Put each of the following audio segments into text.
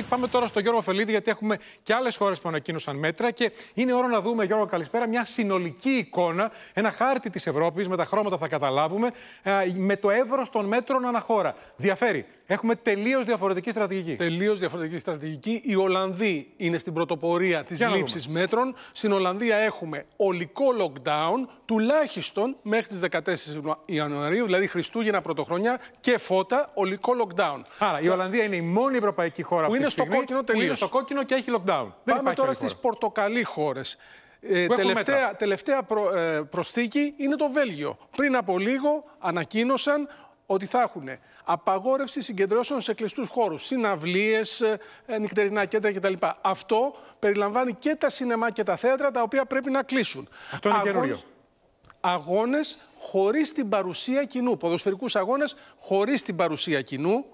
Και πάμε τώρα στο Γιώργο Φελίδη, γιατί έχουμε και άλλες χώρες που ανακοίνωσαν μέτρα. Και είναι ώρα να δούμε, Γιώργο, καλησπέρα, μια συνολική εικόνα, ένα χάρτη της Ευρώπης, με τα χρώματα θα καταλάβουμε, ε, με το εύρος των μέτρων αναχώρα. Διαφέρει. Έχουμε τελείως διαφορετική στρατηγική. Τελείως διαφορετική στρατηγική. Οι Ολλανδοί είναι στην πρωτοπορία της λήψης μέτρων. Στην Ολλανδία έχουμε ολικό lockdown, τουλάχιστον μέχρι τις 14 Ιανουαρίου, δηλαδή Χριστούγεννα, Πρωτοχρονιά και φώτα, ολικό lockdown. Άρα η Ολλανδία είναι η μόνη ευρωπαϊκή χώρα που είναι στο κόκκινο τελείω. Είναι στο κόκκινο και έχει lockdown. Πάμε τώρα στι πορτοκαλί χώρες. Ε, τελευταία τελευταία προ, ε, προσθήκη είναι το Βέλγιο. Πριν από λίγο ανακοίνωσαν ότι θα έχουν απαγόρευση συγκεντρώσεων σε κλειστούς χώρους, συναυλίες, ε, νυχτερινά κέντρα κτλ. Αυτό περιλαμβάνει και τα σινεμά και τα θέατρα τα οποία πρέπει να κλείσουν. Αυτό είναι και καινούριο. Αγώνες χωρίς την παρουσία κοινού. Ποδοσφαιρικούς αγώνες χωρίς την παρουσία κοινού.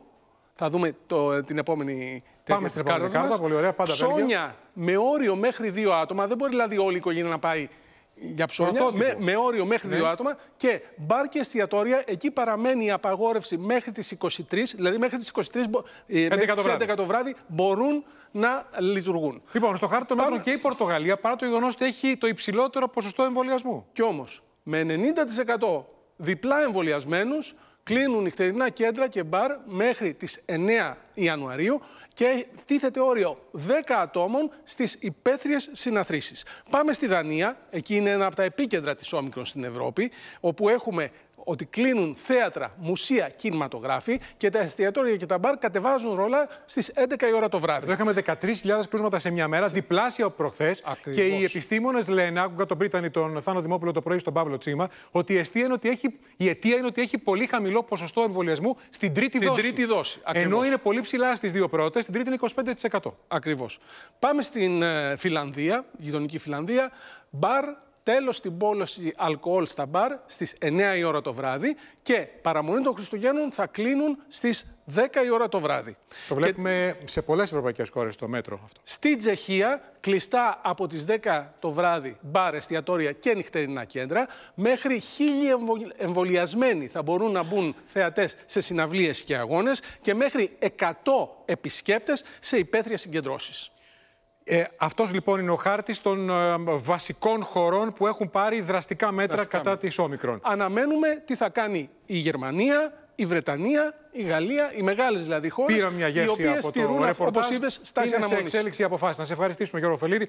Θα δούμε το, την επόμενη Πάμε στην επόμενη κάρτα. Πολύ ωραία, πάντα ψώνια με όριο μέχρι δύο άτομα. Δεν μπορεί δηλαδή όλη η οικογένεια να πάει για ψώνια. Με, με, όριο μέχρι ναι. δύο άτομα. Και μπαρ και εστιατόρια. Εκεί παραμένει η απαγόρευση μέχρι τις 23. Δηλαδή μέχρι τις 23 ε, μέχρι το βράδυ. το βράδυ μπορούν να λειτουργούν. Λοιπόν, στο χάρτη των μέτρων και η Πορτογαλία παρά το γεγονός ότι έχει το υψηλότερο ποσοστό εμβολιασμού. Κι όμως με 90% διπλά εμβολιασμένους κλείνουν νυχτερινά κέντρα και μπαρ μέχρι τις 9 Ιανουαρίου και τίθεται όριο 10 ατόμων στις υπαίθριες συναθρήσεις. Πάμε στη Δανία, εκεί είναι ένα από τα επίκεντρα της Όμικρον στην Ευρώπη, όπου έχουμε ότι κλείνουν θέατρα, μουσεία, κινηματογράφη και τα εστιατόρια και τα μπαρ κατεβάζουν ρόλα στις 11 η ώρα το βράδυ. Εδώ είχαμε 13.000 κρούσματα σε μια μέρα, διπλάσια από προχθές. Και οι επιστήμονες λένε, άκουγα τον Πρίτανη, τον Θάνο Δημόπουλο το πρωί στον Παύλο Τσίμα, ότι η αιτία είναι ότι έχει, η αιτία είναι ότι έχει πολύ χαμηλό ποσοστό εμβολιασμού στην τρίτη στην δόση. Τρίτη δόση. Ενώ είναι πολύ ψηλά στις δύο πρώτες, στην τρίτη είναι 25%. Ακριβώς. Πάμε στην ε, Φιλανδία, γειτονική Φιλανδία. Μπαρ, Τέλος την πόλωση αλκοόλ στα μπαρ στις 9 η ώρα το βράδυ και παραμονή των Χριστουγέννων θα κλείνουν στις 10 η ώρα το βράδυ. Το βλέπουμε σε πολλές ευρωπαϊκές χώρες το μέτρο αυτό. Στη Τσεχία, κλειστά από τις 10 το βράδυ μπαρ, εστιατόρια και νυχτερινά κέντρα, μέχρι χίλιοι εμβολιασμένοι θα μπορούν να μπουν θεατές σε συναυλίες και αγώνες και μέχρι 100 επισκέπτες σε υπαίθρια συγκεντρώσεις. Ε, αυτός λοιπόν είναι ο χάρτης των ε, βασικών χωρών που έχουν πάρει δραστικά μέτρα κατά της όμικρον. Αναμένουμε τι θα κάνει η Γερμανία, η Βρετανία, η Γαλλία, οι μεγάλες δηλαδή χώρες. πήρα μια γεύση οι από το στηρούν, στάση σε εξέλιξη ευχαριστήσουμε Γιώργο Φελίδη.